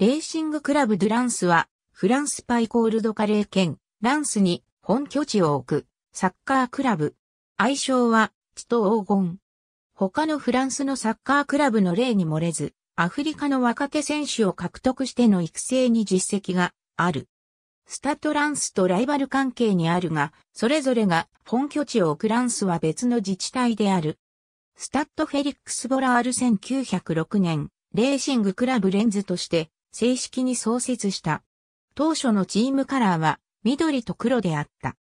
レーシングクラブ・ドゥ・ランスは、フランスパイコールドカレー県、ランスに本拠地を置く、サッカークラブ。愛称は、地と黄金。他のフランスのサッカークラブの例に漏れず、アフリカの若手選手を獲得しての育成に実績がある。スタットランスとライバル関係にあるが、それぞれが本拠地を置くランスは別の自治体である。スタッドフェリックス・ボラール1906年、レーシングクラブレンズとして正式に創設した。当初のチームカラーは緑と黒であった。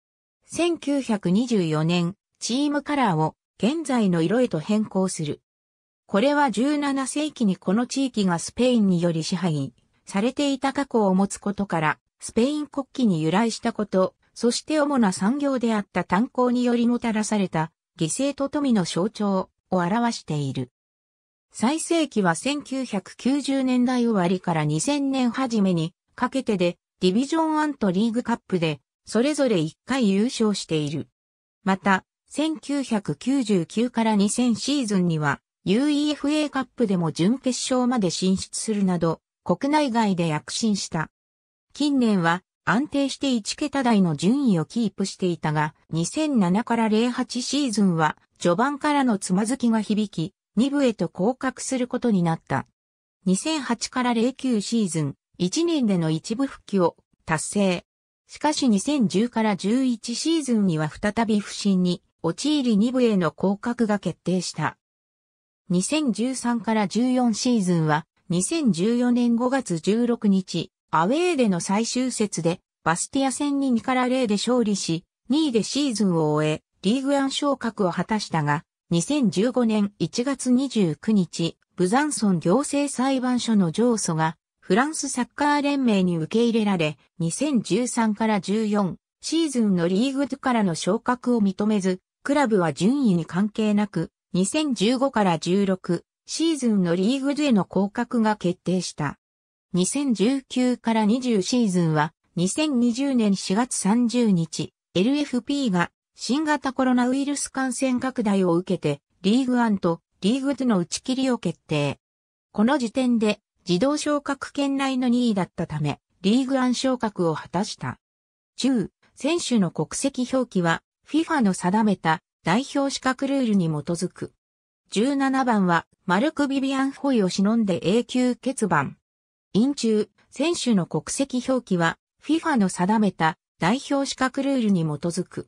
1924年、チームカラーを現在の色へと変更する。これは17世紀にこの地域がスペインにより支配されていた過去を持つことから、スペイン国旗に由来したこと、そして主な産業であった炭鉱によりもたらされた犠牲と富の象徴を表している。最盛期は1990年代終わりから2000年初めにかけてでディビジョンとリーグカップでそれぞれ1回優勝している。また、1999から2000シーズンには UEFA カップでも準決勝まで進出するなど国内外で躍進した。近年は安定して1桁台の順位をキープしていたが、2007から08シーズンは序盤からのつまずきが響き、2部へと降格することになった。2008から09シーズン、1年での一部復帰を達成。しかし2010から11シーズンには再び不振に陥り2部への降格が決定した。2013から14シーズンは2014年5月16日、アウェーでの最終節でバスティア戦に2から0で勝利し、2位でシーズンを終え、リーグアン昇格を果たしたが、2015年1月29日、ブザンソン行政裁判所の上訴が、フランスサッカー連盟に受け入れられ、2013から14シーズンのリーグ2からの昇格を認めず、クラブは順位に関係なく、2015から16シーズンのリーグ2への降格が決定した。2019から20シーズンは、2020年4月30日、LFP が新型コロナウイルス感染拡大を受けて、リーグ1とリーグ2の打ち切りを決定。この時点で、自動昇格圏内の2位だったため、リーグ1昇格を果たした。中、選手の国籍表記は、FIFA の定めた代表資格ルールに基づく。17番は、マルク・ビビアン・ホイを忍んで永久欠番。陰中、選手の国籍表記は、FIFA の定めた代表資格ルールに基づく。